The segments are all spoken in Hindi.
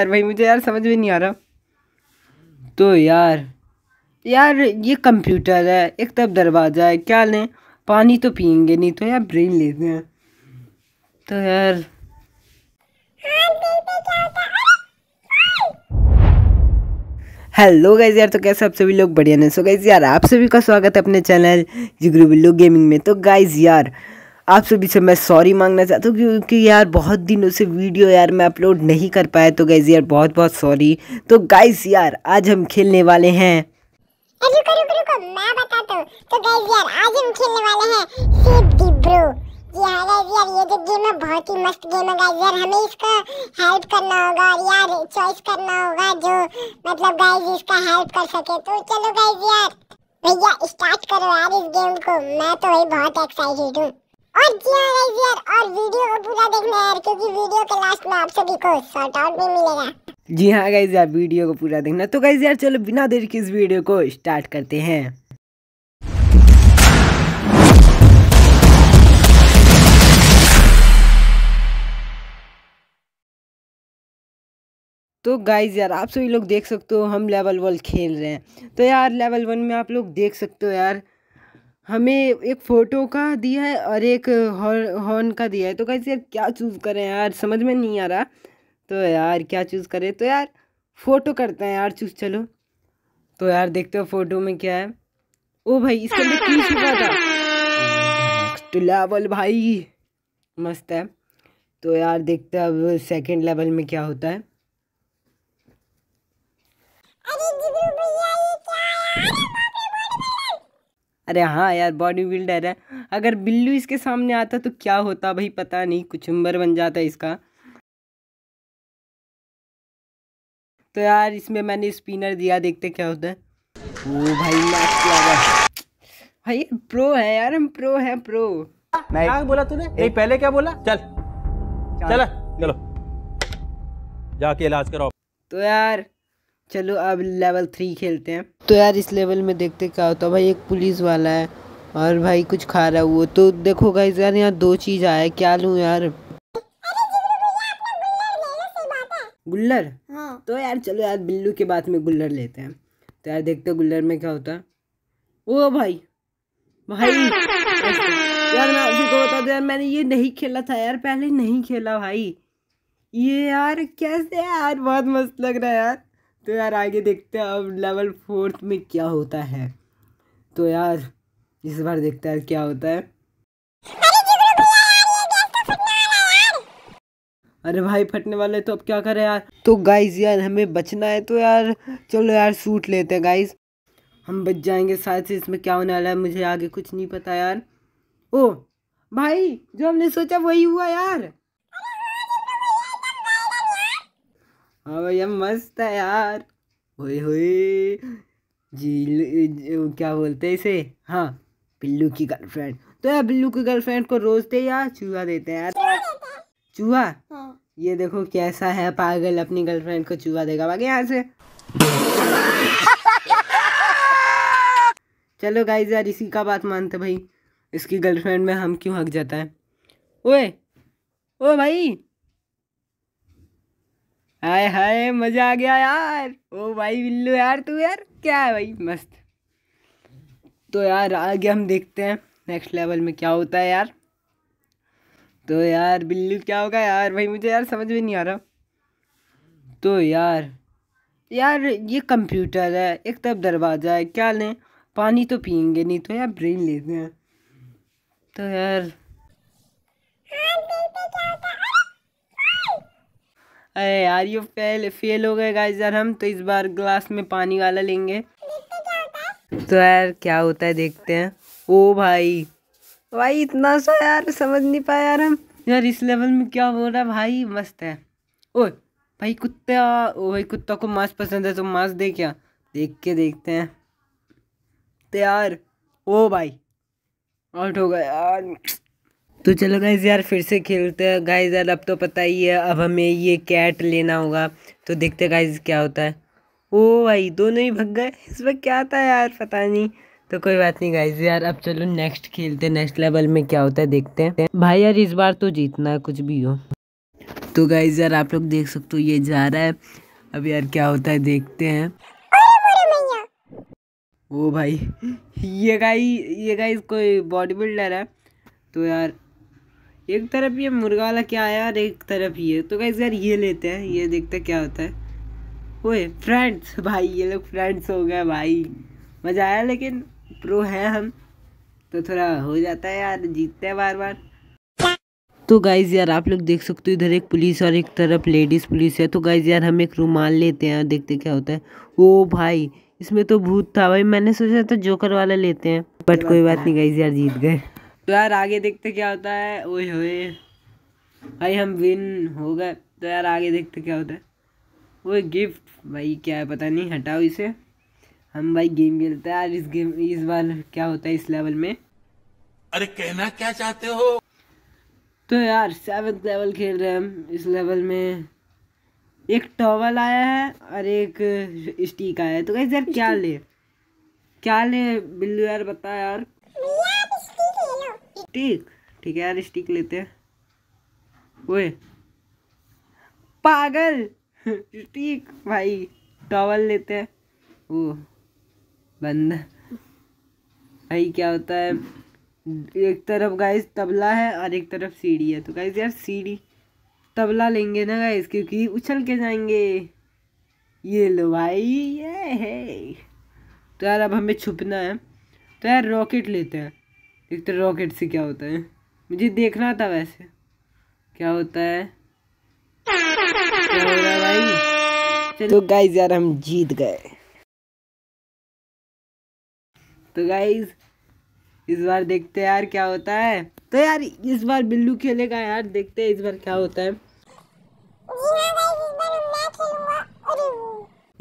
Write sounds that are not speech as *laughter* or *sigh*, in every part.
यार भाई मुझे यार समझ में नहीं आ रहा तो यार यार ये कंप्यूटर है एक तब दरवाज़ा है क्या लें पानी तो पियेंगे नहीं तो यार ब्रेन लेते हैं तो यार हेलो गाइज यार तो कैसे आप सभी लोग बढ़िया ने सो गाइज यार आप सभी का स्वागत है अपने चैनल जिगरू बिल्लू गेमिंग में तो गाइज यार आप सभी से मैं सॉरी मांगना चाहता हूँ क्योंकि यार बहुत दिनों से वीडियो यार मैं अपलोड नहीं कर पाया तो गाइज़ यार बहुत बहुत सॉरी तो गाइज़ यार आज हम खेलने वाले हैं भैया स्टार्ट करो यार इस गेम को मैं तो वही बहुत एक्साइटेड हूँ और जी हाँ गाइस यार और वीडियो को पूरा देखना यार क्योंकि वीडियो के लास्ट में आप सभी को शॉर्ट आउट भी मिलेगा जी हाँ गाइज यार वीडियो को पूरा देखना तो गाइज यार चलो बिना देर के इस वीडियो को स्टार्ट करते हैं तो गाइज यार आप सभी लोग देख सकते हो हम लेवल वन खेल रहे हैं तो यार लेवल वन में आप लोग देख सकते हो यार हमें एक फ़ोटो का दिया है और एक हॉर्न का दिया है तो कैसे यार क्या चूज़ करें यार समझ में नहीं आ रहा तो यार क्या चूज़ करें तो यार फ़ोटो करते हैं यार चूज़ चलो तो यार देखते हो फ़ोटो में क्या है ओ भाई इसके अंदर की छुपा था नेक्स्ट लेवल भाई मस्त है तो यार देखते हैं अब सेकंड लेवल में क्या होता है अरे भैया अरे हाँ यार बॉडी बिल्डर है अगर बिल्लू इसके सामने आता तो क्या होता भाई पता नहीं कुचुम्बर बन जाता इसका तो यार इसमें मैंने स्पिनर दिया देखते क्या होता है वो भाई भाई प्रो है यार हम प्रो हैं प्रो नहीं क्या बोला तूने नहीं पहले क्या बोला चल चल चलो जाके इलाज कराओ तो यार चलो अब लेवल थ्री खेलते हैं तो यार इस लेवल में देखते क्या होता है भाई एक पुलिस वाला है और भाई कुछ खा रहा वो तो देखो गाइज यार यहाँ दो चीज़ आया क्या लू यार गुल्लर हाँ। तो यार चलो यार बिल्लू के बाद में गुल्लर लेते हैं तो यार देखते गुल्लर में क्या होता है ओ भाई भाई यार मैं को बता दो यार मैंने ये नहीं खेला था यार पहले नहीं खेला भाई ये यार कैसे यार बहुत मस्त लग रहा है यार तो यार आगे देखते हैं अब लेवल फोर्थ में क्या होता है तो यार इस बार देखते हैं क्या होता है अरे भाई फटने वाले तो अब क्या करें यार तो गाइज यार हमें बचना है तो यार चलो यार सूट लेते हैं गाइज हम बच जाएंगे शायद से इसमें क्या होने वाला है मुझे आगे कुछ नहीं पता यार ओ भाई जो हमने सोचा वही हुआ यार हाँ भैया मस्त है यार हुई हुई जी क्या बोलते हैं इसे हाँ बिल्लू की गर्लफ्रेंड तो यार बिल्लू की गर्लफ्रेंड को रोज दे यार चूहा देते हैं यार चूहा हाँ। ये देखो कैसा है पागल अपनी गर्लफ्रेंड को चूहा देगा भागे यहाँ से चलो गाइज यार इसी का बात मानते भाई इसकी गर्लफ्रेंड में हम क्यों हक जाता है ओए ओ भाई हाय हाय मज़ा आ गया यार ओ भाई बिल्लू यार तू यार क्या है भाई मस्त तो यार आगे हम देखते हैं नेक्स्ट लेवल में क्या होता है यार तो यार बिल्लू क्या होगा यार भाई मुझे यार समझ में नहीं आ रहा तो यार यार ये कंप्यूटर है एक तरफ दरवाज़ा है क्या लें पानी तो पियेंगे नहीं तो यार ब्रेन लेते हैं तो यार अरे यार यू फेल फेल हो गए गाइस यार हम तो इस बार ग्लास में पानी वाला लेंगे तो यार क्या होता है देखते हैं ओ भाई भाई इतना सा यार समझ नहीं पाया यार हम यार इस लेवल में क्या हो रहा है भाई मस्त है ओ भाई कुत्ता ओ भाई कुत्ता को मांस पसंद है तो मांस दे क्या देख के देखते हैं तो यार ओ भाई आउट हो गया यार तो चलो गाइज यार फिर से खेलते हैं गाइज यार अब तो पता ही है अब हमें ये कैट लेना होगा तो देखते गाइज क्या होता है ओ भाई दोनों ही भग गए इसमें क्या था यार पता नहीं तो कोई बात नहीं गाइज यार अब चलो नेक्स्ट खेलते हैं नेक्स्ट लेवल में क्या होता है देखते हैं भाई यार इस बार तो जीतना है कुछ भी हो तो गाइज यार आप लोग देख सकते हो ये जा रहा है अब यार क्या होता है देखते हैं ओ भाई ये गाई ये गाई कोई बॉडी बिल्डर है तो यार एक तरफ ये मुर्गा वाला क्या आया और एक तरफ ये तो गाइज यार ये लेते हैं ये देखते हैं क्या होता है ओए फ्रेंड्स भाई ये लोग फ्रेंड्स हो गए भाई मज़ा आया लेकिन प्रो है हम तो थोड़ा हो जाता है यार जीतते हैं बार बार तो गाइज़ यार आप लोग देख सकते हो इधर एक पुलिस और एक तरफ लेडीज़ पुलिस है तो गाइज़ यार हम एक रूमाल लेते हैं और देखते क्या होता है ओ भाई इसमें तो भूत था भाई मैंने सोचा था जोकर वाला लेते हैं बट कोई बात नहीं गाइज़ यार जीत गए तो यार आगे देखते क्या होता है ओए होए भाई हम विन हो गए तो यार आगे देखते क्या होता है वो गिफ्ट भाई क्या है पता नहीं हटाओ इसे हम भाई गेम खेलते हैं यार इस गेम इस बार क्या होता है इस लेवल में अरे कहना क्या चाहते हो तो यार सेवन्थ लेवल खेल रहे हैं हम इस लेवल में एक टॉवल आया है और एक स्टिक आया है तो कैसे यार क्या ले क्या ले बिल्लू यार बता यार स्टिक ठीक है यार स्टिक लेते हैं ओए पागल स्टिक भाई टॉवल लेते हैं वो बंद भाई क्या होता है एक तरफ गाइस तबला है और एक तरफ सीढ़ी है तो गाइस यार सीढ़ी तबला लेंगे ना गाइस क्योंकि उछल के जाएंगे ये लो भाई ये है तो यार अब हमें छुपना है तो यार रॉकेट लेते हैं लिखते रॉकेट से क्या होता है मुझे देखना था वैसे क्या होता है तो गाइज यार हम जीत गए तो गाइज इस बार देखते यार क्या होता है तो यार इस बार बिल्लू खेलेगा यार देखते हैं इस बार क्या होता है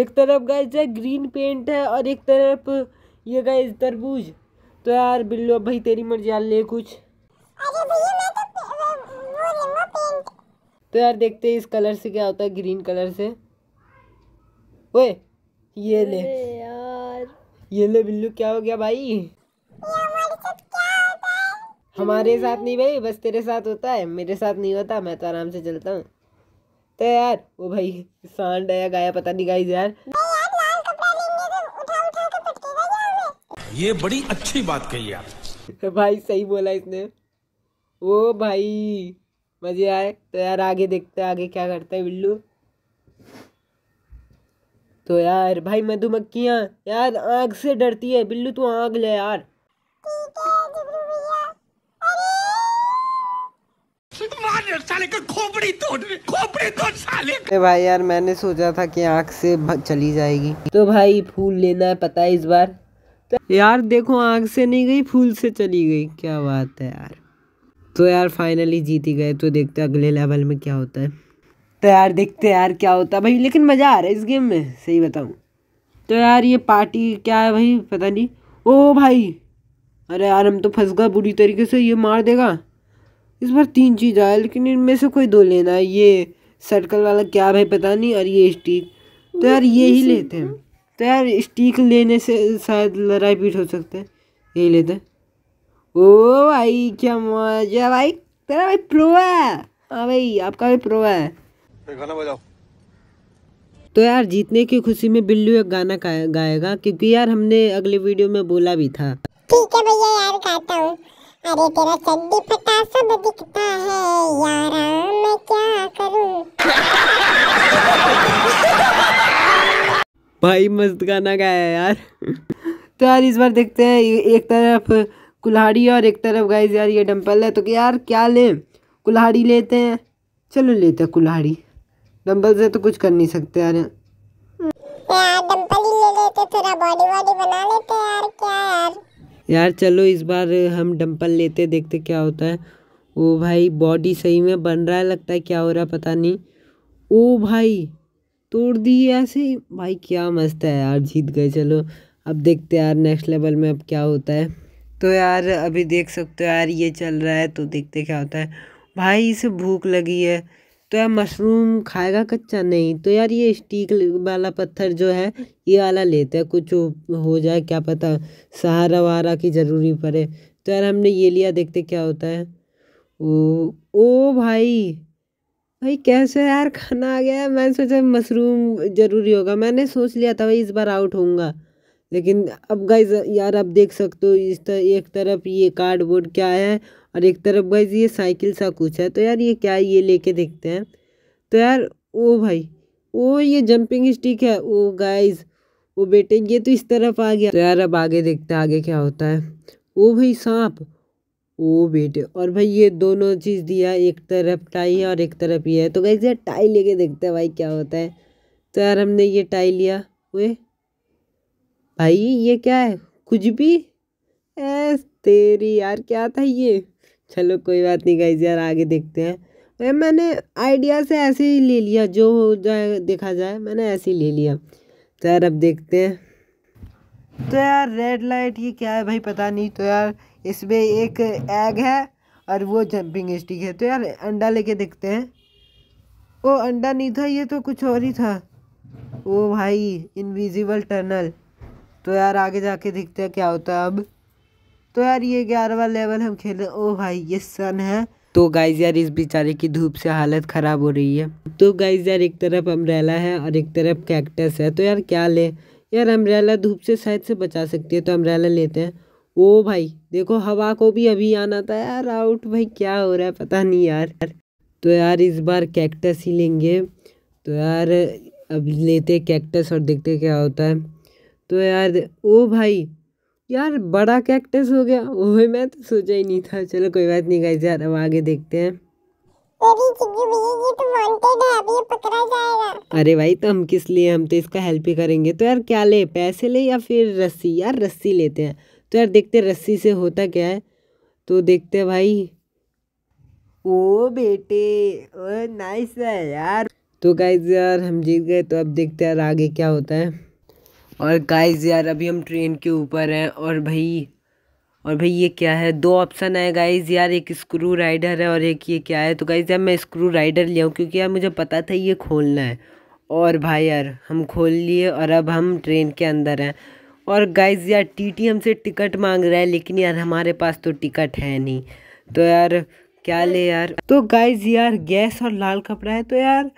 एक तरफ गाइज ग्रीन पेंट है और एक तरफ ये गाइज तरबूज तो यार बिल्लो भाई तेरी मर्जी ले कुछ तो, तो यार देखते हैं इस कलर से क्या होता है ग्रीन कलर से ओए ये ले यार ये ले बिल्लू क्या हो गया भाई हमारे साथ नहीं भाई बस तेरे साथ होता है मेरे साथ नहीं होता मैं तो आराम से चलता हूँ तो यार वो भाई सांड आया गाया पता नहीं गाई यार ये बड़ी अच्छी बात कही आप भाई सही बोला इसने ओ भाई मजे आए तो यार आगे देखते हैं आगे क्या करता है बिल्लू तो यार भाई मधुमक्खिया यार आग से डरती है बिल्लू तू आग ले यार साले साले भाई यार मैंने सोचा था कि आँख से चली जाएगी तो भाई फूल लेना है पता है इस बार तो यार देखो आग से नहीं गई फूल से चली गई क्या बात है यार तो यार फाइनली जीत ही गए तो देखते अगले लेवल में क्या होता है तो यार देखते यार क्या होता है भाई लेकिन मज़ा आ रहा है इस गेम में सही बताऊँ तो यार ये पार्टी क्या है भाई पता नहीं ओ भाई अरे यार हम तो फंस गए बुरी तरीके से ये मार देगा इस बार तीन चीज़ आया लेकिन इनमें से कोई दो लेना है ये सर्कल वाला क्या भाई पता नहीं और ये स्टीक तो यार ये ही लेते हैं तो यार स्टिक लेने से शायद लड़ाई पीट हो सकते हैं यही लेते ओ भाई क्या मजा भाई तेरा भाई प्रो है हाँ भाई आपका भी प्रो है तो यार जीतने की खुशी में बिल्लू एक गाना गाएगा क्योंकि यार हमने अगले वीडियो में बोला भी था ठीक है भैया यार गाता अरे तेरा चड्डी पता सब दिखता है यारा मैं क्या करूं? *laughs* भाई मस्त गाना गाया यार तो यार इस बार देखते हैं एक तरफ कुल्हाड़ी और एक तरफ गाइज यार ये डम्पल है तो यार क्या लें कुल्हाड़ी लेते हैं चलो लेते हैं कुल्हाड़ी डम्बल से तो कुछ कर नहीं सकते यार यार चलो इस बार हम डम्पल लेते देखते क्या होता है ओ भाई बॉडी सही में बन रहा है लगता है क्या हो रहा है पता नहीं ओ भाई तोड़ दी ऐसे ही भाई क्या मस्त है यार जीत गए चलो अब देखते हैं यार नेक्स्ट लेवल में अब क्या होता है तो यार अभी देख सकते हो यार ये चल रहा है तो देखते क्या होता है भाई इसे भूख लगी है तो यार मशरूम खाएगा कच्चा नहीं तो यार ये स्टीक वाला पत्थर जो है ये वाला लेते हैं कुछ हो जाए क्या पता सहारा वहारा की ज़रूरी पड़े तो यार हमने ये लिया देखते क्या होता है ओ ओ भाई भाई कैसे यार खाना आ गया मैंने सोचा मशरूम ज़रूरी होगा मैंने सोच लिया था भाई इस बार आउट होऊंगा लेकिन अब गाइज यार आप देख सकते हो इस तरह एक तरफ ये कार्डबोर्ड क्या है और एक तरफ गाइज ये साइकिल सा कुछ है तो यार ये क्या है ये लेके देखते हैं तो यार ओ भाई ओ ये जंपिंग स्टिक है ओ गाइज ओ बेटे ये तो इस तरफ आ गया तो यार अब आगे देखते हैं आगे क्या होता है ओ भाई सांप ओ बेटे और भाई ये दोनों चीज़ दिया एक तरफ टाई है और एक तरफ ये है तो कैसे यार टाई लेके देखते हैं भाई क्या होता है तो यार हमने ये टाई लिया हुए भाई ये क्या है कुछ भी ऐस तेरी यार क्या था ये चलो कोई बात नहीं गैस यार आगे देखते हैं भाई मैंने आइडिया से ऐसे ही ले लिया जो हो जाए देखा जाए मैंने ऐसे ही ले लिया तो यार अब देखते हैं तो यार रेड लाइट ये क्या है भाई पता नहीं तो यार इसमें एक एग है और वो जंपिंग स्टिक है तो यार अंडा लेके देखते हैं ओ अंडा नहीं था ये तो कुछ और ही था ओ भाई इनविजिबल टनल तो यार आगे जाके देखते हैं क्या होता है अब तो यार ये ग्यारहवा लेवल हम खेले ओ भाई ये सन है तो गाइज यार इस बेचारे की धूप से हालत ख़राब हो रही है तो गाइज यार एक तरफ अम्ब्रेला है और एक तरफ कैक्टस है तो यार क्या ले यार अम्ब्रेला धूप से शायद से बचा सकती है तो अम्ब्रेला लेते हैं ओ भाई देखो हवा को भी अभी आना था यार आउट भाई क्या हो रहा है पता नहीं यार तो यार इस बार कैक्टस ही लेंगे तो यार अब लेते कैक्टस और देखते क्या होता है तो यार ओ भाई यार बड़ा कैक्टस हो गया ओह मैं तो सोचा ही नहीं था चलो कोई बात नहीं गाइस यार अब आगे देखते हैं तो अरे भाई तो हम किस लिए हम तो इसका हेल्प ही करेंगे तो यार क्या ले पैसे ले या फिर रस्सी यार रस्सी लेते हैं तो यार देखते रस्सी से होता क्या है तो देखते हैं भाई ओ बेटे ओ नाइस है यार तो गाइज यार हम जीत गए तो अब देखते हैं यार आगे क्या होता है और गाइज यार अभी हम ट्रेन के ऊपर हैं और भाई और भाई ये क्या है दो ऑप्शन है गाइज यार एक स्क्रू राइडर है और एक ये क्या है तो गाइज यार मैं स्क्रू राइडर लिया हूँ क्योंकि यार मुझे पता था ये खोलना है और भाई यार हम खोल लिए और अब हम ट्रेन के अंदर हैं और गाइज यार टीटी हमसे टिकट मांग रहा है लेकिन यार हमारे पास तो टिकट है नहीं तो यार क्या ले यार तो गाइज यार गैस और लाल कपड़ा है तो यार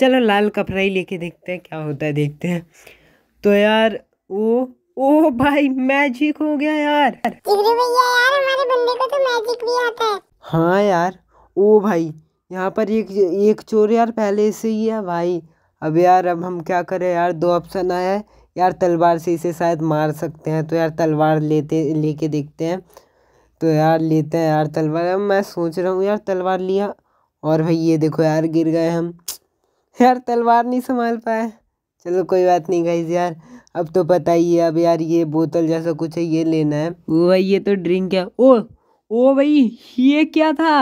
चलो लाल कपड़ा ही लेके देखते हैं क्या होता है देखते हैं तो यार वो ओ भाई मैजिक हो गया यार यार हमारे बंदे को तो मैजिक भी आता है हाँ यार ओ भाई यहाँ पर एक एक चोर यार पहले से ही है भाई अब यार अब हम क्या करें यार दो ऑप्शन आया है यार तलवार से इसे शायद मार सकते हैं तो यार तलवार लेते लेके देखते हैं तो यार लेते हैं यार तलवार मैं सोच रहा हूँ यार तलवार लिया और भाई ये देखो यार गिर गए हम यार तलवार नहीं संभाल पाए चलो कोई बात नहीं गाइज यार अब तो पता ही है अब यार ये बोतल जैसा कुछ है ये लेना है वो भाई ये तो ड्रिंक है ओ ओ भाई ये क्या था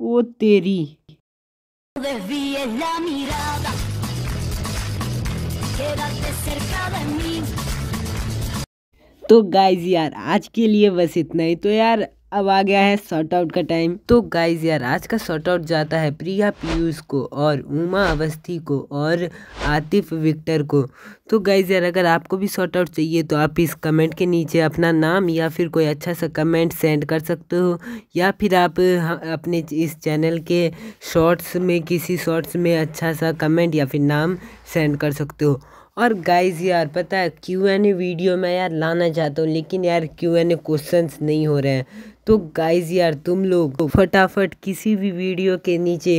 वो तेरी तो गाइज यार आज के लिए बस इतना ही तो यार अब आ गया है शॉर्ट आउट का टाइम तो गाइज यार आज का शॉर्ट आउट जाता है प्रिया पीयूष को और उमा अवस्थी को और आतिफ विक्टर को तो गाइज यार अगर आपको भी शॉर्ट आउट चाहिए तो आप इस कमेंट के नीचे अपना नाम या फिर कोई अच्छा सा कमेंट सेंड कर सकते हो या फिर आप हाँ, अपने इस चैनल के शॉर्ट्स में किसी शॉर्ट्स में अच्छा सा कमेंट या फिर नाम सेंड कर सकते हो और गाइज यार पता है क्यू एन ए वीडियो में यार लाना चाहता हूँ लेकिन यार क्यू एन ए क्वेश्चन नहीं हो रहे हैं तो गाइज यार तुम लोग तो फटाफट किसी भी वीडियो के नीचे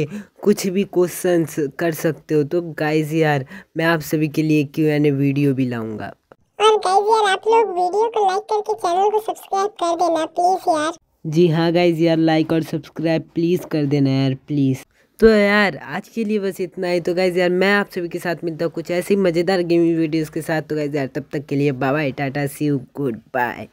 कुछ भी क्वेश्चंस कर सकते हो तो गाइज यार मैं आप सभी के लिए क्यों यानी वीडियो भी लाऊंगा यार आप लोग वीडियो को लाइक करके चैनल को सब्सक्राइब कर देना प्लीज यार जी हाँ गाइज यार लाइक और सब्सक्राइब प्लीज कर देना यार प्लीज तो यार आज के लिए बस इतना ही तो गाइज यार मैं आप सभी के साथ मिलता हूँ कुछ ऐसी मज़ेदार गेमिंग वीडियोस के साथ तो गाइज यार तब तक के लिए bye bye tata see you good bye